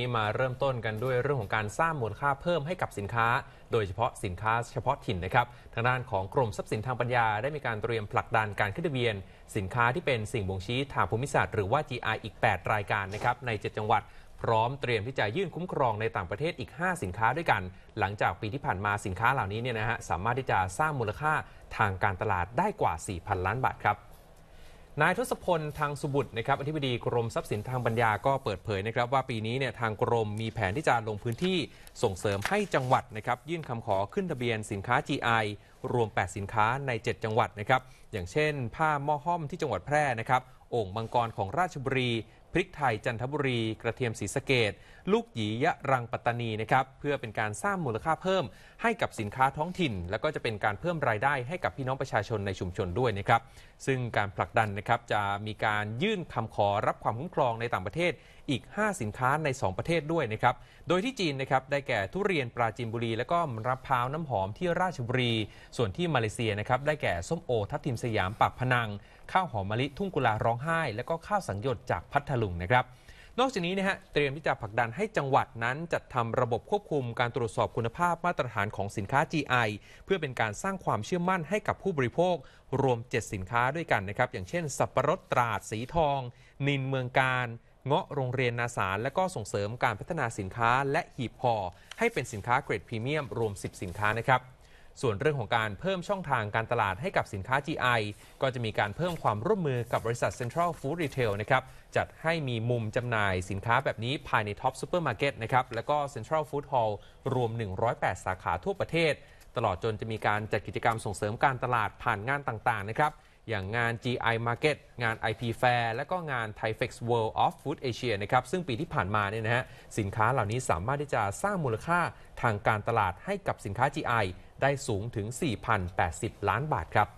นี้มาเริ่มต้นกันด้วยเรื่องของการสร้างมูลค่าเพิ่มให้กับสินค้า โดยเฉพาะสินค้าเฉพาะถิ่นนะครับ ทางด้านของกรมทรัพย์สินทางปัญญาได้มีการเตรียมผลักดันการขึ้นทะเบียน สินค้าที่เป็นสิ่งบ่งชี้ ทางภูมิศาสตร์หรือว่า GI อีก 8 รายการนะครับใน 7 จังหวัดพร้อมเตรียมที่จะยื่นคุ้มครองในต่างประเทศอีก 5 สินค้าด้วยกัน หลังจากปีที่ผ่านมาสินค้าเหล่านี้เนี่ยนะฮะสามารถที่จะสร้างมูลค่าทางการตลาดได้กว่า 4,000 ล้านบาทครับนายทศพลทางสุบุตรนะครับอธิบดีกรมทรัพย์สินทางปัญญาก็เปิดเผยนะครับว่าปีนี้เนี่ยทางกรมมีแผนที่จะลงพื้นที่ส่งเสริมให้จังหวัดนะครับ ยื่นคำขอขึ้นทะเบียนสินค้า GI รวม 8 สินค้าใน 7 จังหวัดนะครับอย่างเช่นผ้าหม้อห้อมที่จังหวัดแพร่นะครับโอ่งมังกรของราชบุรีพริกไทยจันทบุรีกระเทียมศรีสะเกดลูกหยียะรังปัตตานีนะครับ เพื่อเป็นการสร้างมูลค่าเพิ่มให้กับสินค้าท้องถิ่น แล้วก็จะเป็นการเพิ่มรายได้ให้กับพี่น้องประชาชนในชุมชนด้วยนะครับ ซึ่งการผลักดันนะครับจะมีการยื่นคำขอรับความคุ้มครองในต่างประเทศอีก 5 สินค้าใน 2 ประเทศด้วยนะครับ โดยที่จีนนะครับได้แก่ทุเรียนปราจีนบุรี และก็มะพร้าวน้ำหอมที่ราชบุรี ส่วนที่มาเลเซียนะครับ ได้แก่ส้มโอทับทิมสยามปักพนังข้าวหอมมะลิทุ่งกุลาร้องไห้ และก็ข้าวสังยดจากพัทลุงนะครับ นอกจากนี้นะฮะเตรียมที่จะผลักดันให้จังหวัดนั้นจัดทำระบบควบคุมการตรวจสอบคุณภาพมาตรฐานของสินค้า GI เพื่อเป็นการสร้างความเชื่อมั่นให้กับผู้บริโภค รวม 7 สินค้าด้วยกันนะครับ อย่างเช่นสับประรดตราดสีทอง นินเมืองการเงาะโรงเรียนนาสารและก็ส่งเสริมการพัฒนาสินค้าและหีบห่อให้เป็นสินค้าเกรดพรีเมียมรวม 10 สินค้านะครับ ส่วนเรื่องของการเพิ่มช่องทางการตลาดให้กับสินค้า GI ก็จะมีการเพิ่มความร่วมมือกับบริษัท Central Food Retail นะครับจัดให้มีมุมจำหน่ายสินค้าแบบนี้ภายในท็อปซูเปอร์มาร์เก็ตนะครับและก็ Central Food Hall รวม 108 สาขาทั่วประเทศ ตลอดจนจะมีการจัดกิจกรรมส่งเสริมการตลาดผ่านงานต่างๆนะครับอย่างงาน GI Market งาน IP Fair และก็งาน t h a i f e x World of Food Asia นะครับ ซึ่งปีที่ผ่านมาเนี่ยนะฮะสินค้าเหล่านี้สามารถที่จะสร้างมูลค่าทางการตลาดให้กับสินค้า GI ได้สูงถึง 4,080 ล้านบาทครับ